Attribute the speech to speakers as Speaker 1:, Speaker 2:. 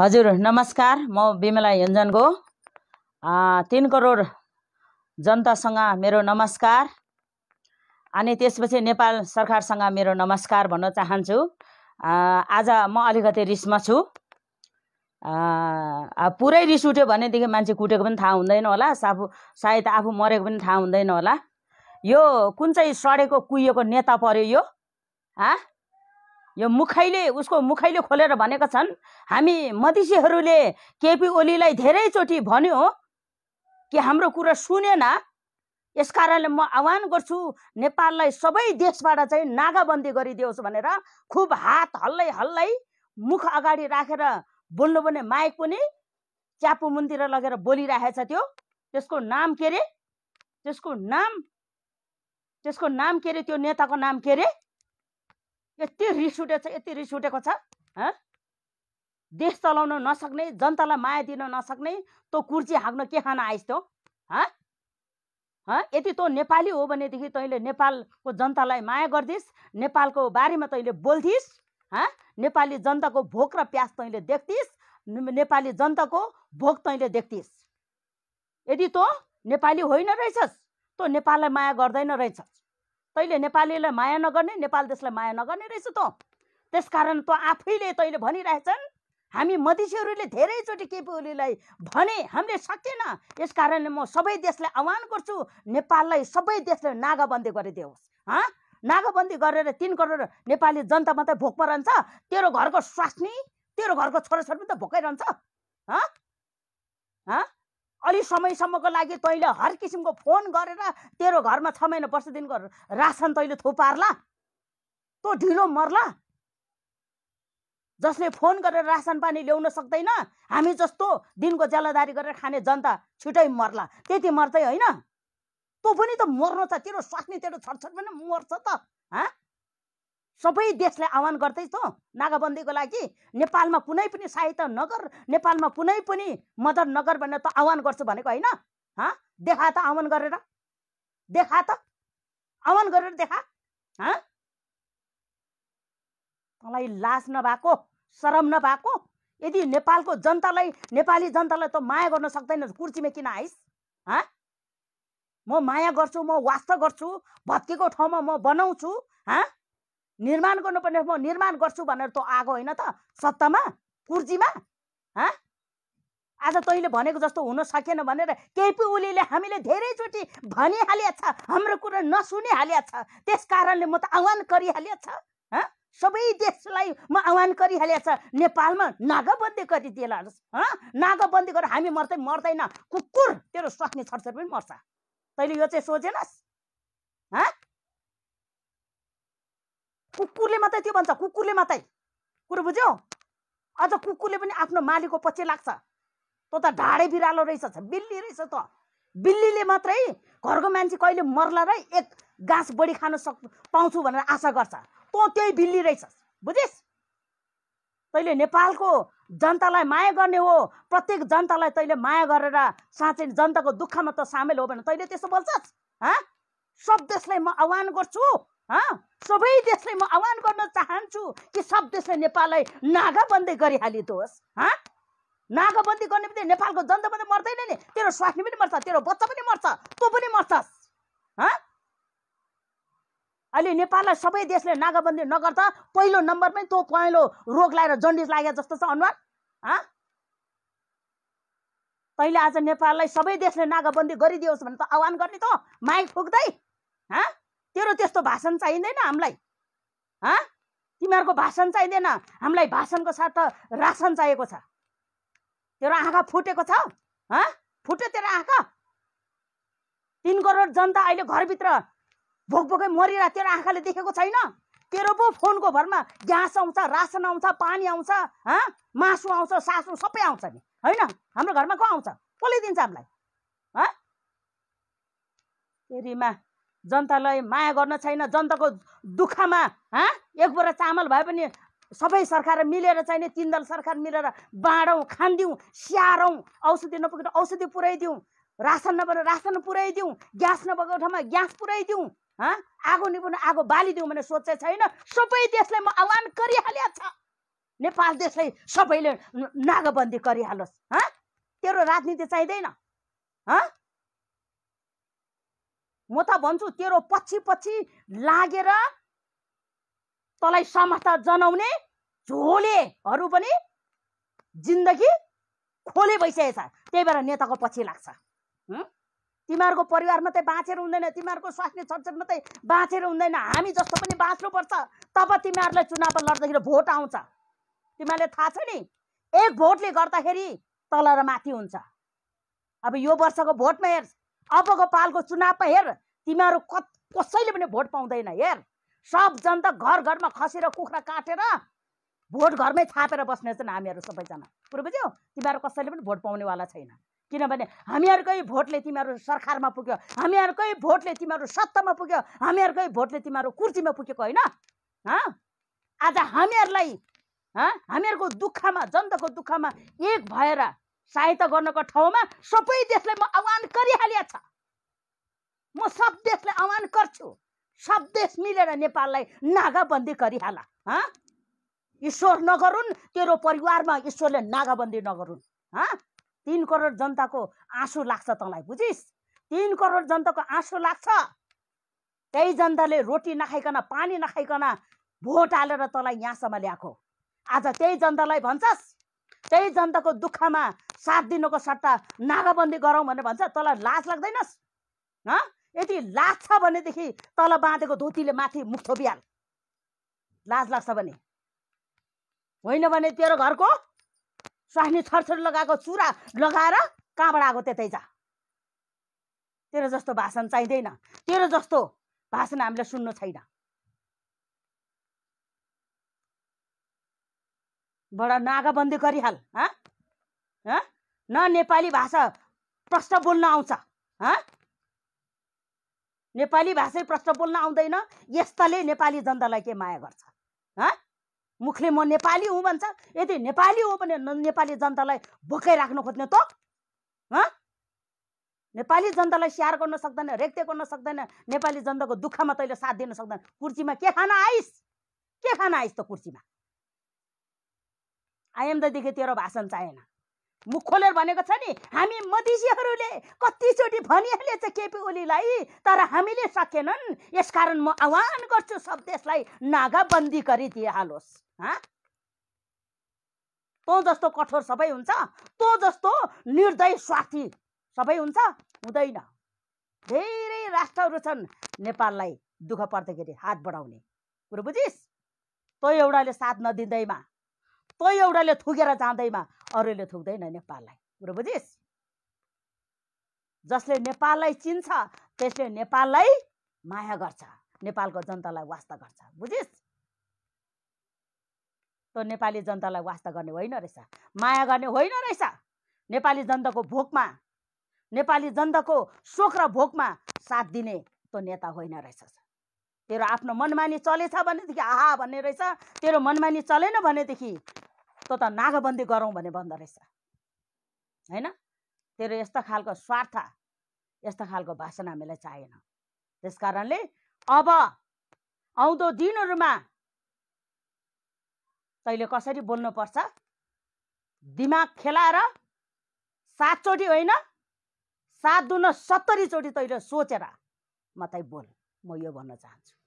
Speaker 1: हजुर नमस्कार म बिमला योन्जनको तिन करोड जनतासँग मेरो नमस्कार अनि त्यसपछि नेपाल सरकारसँग मेरो नमस्कार भन्न चाहन्छु आज म अलिकति रिसमा छु पुरै रिस उठ्यो भनेदेखि मान्छे कुटेको पनि थाहा हुँदैन होला साफ सायद आफू मरेको पनि थाहा हुँदैन होला यो कुन चाहिँ सडेको कुहिएको नेता पऱ्यो यो हा यो मुखैले उसको मुखैले खोलेर भनेका छन् हामी मधेसीहरूले केपी ओलीलाई धेरैचोटि भन्यो कि हाम्रो कुरो सुनेन यस कारणले म आह्वान गर्छु नेपाललाई सबै देशबाट चाहिँ नागाबन्दी गरिदियोस् भनेर खुब हात हल्लै हल्लै मुख अगाडि राखेर रा, बोल्नु पर्ने माइक पनि च्यापु मुन्दिर लगेर बोलिरहेछ त्यो त्यसको नाम के अरे त्यसको नाम त्यसको नाम के अरे त्यो नेताको नाम के अरे यति रिस उठेको छ यति रिस उठेको छ देश चलाउन नसक्ने जनतालाई माया दिन नसक्ने तँ कुर्ची हाँक्न के खान आइस् तँ यति तँ नेपाली हो भनेदेखि तैँले नेपालको जनतालाई माया गरिदिस् नेपालको बारेमा तैँले बोल्थिस् नेपाली जनताको भोक र प्यास तैँले देख्थिस् नेपाली जनताको भोक तैँले देख्थिस् यदि तँ नेपाली होइन रहेछस् तँ नेपाललाई माया गर्दैन रहेछस् तैँले नेपालीलाई माया नगर्ने नेपाल देशलाई माया नगर्ने रहेछ तँ त्यसकारण तँ आफैले तैँले भनिरहेछन् हामी मधेसीहरूले धेरैचोटि ओलीलाई भने हामीले सकेन यस कारणले म सबै देशलाई आह्वान गर्छु नेपाललाई सबै देशले नागाबन्दी गरिदियोस् हँ नागाबन्दी गरेर तिन करोड नेपाली जनता मात्रै भोक रहन्छ तेरो घरको स्वास्नी तेरो घरको छोराछोरी पनि त भोकै रहन्छ हँ हँ अलि समयसम्मको लागि तैँले हर किसिमको फोन गरेर तेरो घरमा छ महिना वर्ष दिनको रासन तैँले थुपार्ला तँ ढिलो मर्ला जसले फोन गरेर रासन पानी ल्याउन सक्दैन हामी जस्तो दिनको ज्यालादारी गरेर खाने जनता छिटै मर्ला त्यति मर्दै होइन तँ पनि त मर्नु छ तेरो स्वास्नी तेरो छटछट पनि मर्छ त हाँ सबै देशलाई आह्वान गर्दैछौँ नागाबन्दीको लागि नेपालमा कुनै पनि सहायता नगर नेपालमा कुनै पनि मद्दत नगर भनेर त आह्वान गर्छु भनेको होइन हँ देखा त आह्वान गरेर देखा त आह्वान गरेर देखा हँ तँलाई लाज नभएको शरम नभएको यदि नेपालको जनतालाई नेपाली जनतालाई त माया गर्न सक्दैन कुर्सीमा किन आइस् हँ म माया गर्छु म वास्ता गर्छु भत्केको ठाउँमा म बनाउँछु हँ निर्माण गर्नुपर्ने म निर्माण गर्छु भनेर त आएको होइन त सत्तामा पुर्जीमा हँ आज तैँले भनेको जस्तो हुन सकेन भनेर केही केपी ओलीले हामीले धेरैचोटि भनिहाले छ हाम्रो कुरा नसुनिहालिएको छ त्यस कारणले म त आह्वान गरिहाले छ सबै देशलाई म आह्वान गरिहालिएको छ नेपालमा नागाबन्दी गरिदिएला नागाबन्दी गरेर हामी मर्दै मर्दैन कुकुर तेरो स्वास्नी छरछर पनि मर्छ तैँले यो चाहिँ सोचेनस् हँ कुकुरले मात्रै त्यो भन्छ कुकुरले मात्रै कुरो बुझ्यौ अझ कुकुरले पनि आफ्नो मालिकको पछि लाग्छ तँ त ढाडे बिरालो रहेछ बिल्ली रहेछ त बिल्लीले मात्रै घरको मान्छे कहिले मर्ला र एक घाँस बढी खान सक् पाउँछु भनेर आशा गर्छ तँ त्यही बिल्ली रहेछ बुझिस् तैँले नेपालको जनतालाई माया गर्ने हो प्रत्येक जनतालाई तैँले माया गरेर साँच्चै जनताको दुःखमा त सामेल हो भने तैँले त्यसो बोल्छस् हँ सब देशलाई म आह्वान गर्छु सबै देशलाई म आह्वान गर्न चाहन्छु कि सब देशले नेपाललाई नागाबन्दी गरिहालिदियोस् हँ नागाबन्दी गर्ने बित्तिकै नेपालको जनता पनि मर्दैन नि तेरो स्वास्नी पनि मर्छ तेरो बच्चा पनि मर्छ तँ पनि मर्छस् हँ अहिले नेपाललाई सबै देशले नागाबन्दी नगर्दा पहिलो नम्बरमै तँ पहेँलो रोग लागेर जन्डिस लाग्यो जस्तो छ अनुहार हँ तैँले आज नेपाललाई सबै देशले नागाबन्दी गरिदियोस् भने त आह्वान गर्ने त माइक फुक्दै हँ तेरो त्यस्तो भाषण चाहिँदैन हामीलाई हँ तिमीहरूको भाषण चाहिँदैन हामीलाई भाषणको साथ त रासन चाहिएको छ तेरो आँखा फुटेको छ हँ फुट्यो तेरो आँखा तिन करोड जनता अहिले घरभित्र भोक भोकै मरिरहेको तेरो आँखाले देखेको छैन तेरो पो फोनको भरमा ग्यास आउँछ रासन आउँछ पानी आउँछ हँ मासु आउँछ सासु सबै आउँछ नि होइन हाम्रो घरमा को आउँछ कसले दिन्छ हामीलाई हँ तेरिमा जनतालाई माया गर्न छैन जनताको दुःखमा हाँ एक बोरा चामल भए पनि सबै सरकार मिलेर चाहिने तिन दल सरकार मिलेर बाँडौँ खानिदिउँ स्याहारौँ औषधि नपुगेर औषधि पुऱ्याइदिउँ रासन नभएर रासन पुऱ्याइदिउँ ग्यास नभएको ठाउँमा ग्यास पुऱ्याइदिउँ हाँ आगो निपुण आगो बालिदिउँ भने सोचे छैन सबै देशलाई म आह्वान गरिहाले छ नेपाल देशलाई सबैले नागबन्दी गरिहालोस् हँ तेरो राजनीति चाहिँदैन हँ म त भन्छु तेरो पछि पछि लागेर तँलाई समर्थ जनाउने झोलेहरू पनि जिन्दगी खोले भइसकेको छ त्यही भएर नेताको पछि लाग्छ तिमीहरूको परिवार मात्रै बाँचेर हुँदैन तिमीहरूको स्वास्नी संसद मात्रै बाँचेर हुँदैन हामी जस्तो पनि बाँच्नुपर्छ तब तिमीहरूलाई चुनावमा लड्दाखेरि भोट आउँछ तिमीहरूले थाहा छ नि एक भोटले गर्दाखेरि तल र माथि हुन्छ अब यो वर्षको भोटमा हेर्छ अबको पालको चुनावमा हेर तिमीहरू क कसैले पनि भोट पाउँदैन हेर सब जनता घर घरमा खसेर कुखुरा काटेर भोट घरमै छापेर बस्ने छन् हामीहरू सबैजना कुरो बुझ्यौ तिमीहरू कसैले पनि भोट पाउनेवाला छैन किनभने हामीहरूकै भोटले तिमीहरू सरकारमा पुग्यो हामीहरूकै भोटले तिमीहरू सत्तामा पुग्यो हामीहरूकै भोटले तिमीहरू कुर्सीमा पुगेको होइन आज हामीहरूलाई हामीहरूको दुःखमा जनताको दुःखमा एक भएर सहायता गर्नको ठाउँमा सबै देशलाई म आह्वान गरिहालिया म सब देशलाई आह्वान गर्छु सब देश मिलेर नेपाललाई नागाबन्दी गरिहाला ईश्वर नगरुन् तेरो परिवारमा ईश्वरले नागाबन्दी नगरुन् हँ तिन करोड जनताको आँसु लाग्छ तँलाई बुझिस् तिन करोड जनताको आँसु लाग्छ त्यही जनताले रोटी नखाइकन पानी नखाइकन भोट हालेर तँलाई यहाँसम्म ल्याएको आज त्यही जनतालाई भन्छस् त्यही जनताको दुःखमा साथ दिनुको सट्टा नागाबन्दी गरौँ भनेर भन्छ तँलाई लाज लाग्दैनस् ह यदि लाज छ भनेदेखि तल बाँधेको धोतीले माथि मुख थोपिहाल लाज लाग्छ भने होइन भने तेरो घरको स्वास्नी छरछर लगाएको चुरा लगाएर कहाँबाट आएको त्यतै जा तेरो जस्तो भाषण चाहिँदैन तेरो जस्तो भाषण हामीले सुन्नु छैन बडा नागाबन्दी गरिहाल न नेपाली भाषा प्रश्न बोल्न आउँछ नेपाली भाषै प्रश्न बोल्न आउँदैन यस्ताले नेपाली जनतालाई के माया गर्छ मुखले म नेपाली हुँ भन्छ यदि नेपाली हो भने नेपाली जनतालाई बोकै राख्नु खोज्ने त नेपाली जनतालाई स्याहार गर्न सक्दैन रेक्ते गर्न सक्दैन नेपाली जनताको दुःखमा तैँले साथ दिन सक्दैन कुर्सीमा के खाना आइस के खाना आइस त कुर्सीमा आइएमदेखि तेरो भाषण चाहिएन मुख खोलेर भनेको छ नि हामी मधेसीहरूले कतिचोटि भनिहालेछ केपी ओलीलाई तर हामीले सकेनन् यसकारण म आह्वान गर्छु सब देशलाई नागाबन्दी गरिदिइहालोस् हँ तँ जस्तो कठोर सबै हुन्छ तँ जस्तो निर्दय स्वार्थी सबै हुन्छ हुँदैन धेरै राष्ट्रहरू छन् नेपाललाई दुःख पर्दाखेरि हात बढाउने कुरो बुझिस् तँ एउटाले साथ नदिँदैमा तँ एउटाले थुकेर जाँदैमा अरूले थुक्दैन नेपाललाई कुरो बुझिस् जसले नेपाललाई चिन्छ त्यसले नेपाललाई माया गर्छ नेपालको जनतालाई वास्ता गर्छ बुझिस् तँ नेपाली जनतालाई वास्ता गर्ने होइन रहेछ माया गर्ने होइन रहेछ नेपाली जनताको भोकमा नेपाली जनताको शोक र भोकमा साथ दिने तँ नेता होइन रहेछ तेरो आफ्नो मनमानी चलेछ भनेदेखि आहा भन्ने रहेछ तेरो मनमानी चलेन भनेदेखि त त नाकाबन्दी गरौँ भने भन्दो रहेछ होइन तेरो यस्तो खालको स्वार्थ यस्तो खालको भाषण हामीलाई चाहेन त्यस कारणले अब आउँदो दिनहरूमा तैँले कसरी बोल्नुपर्छ दिमाग खेलाएर सातचोटि होइन सात दुन सत्तरीचोटि तैँले सोचेर म बोल म यो भन्न चाहन्छु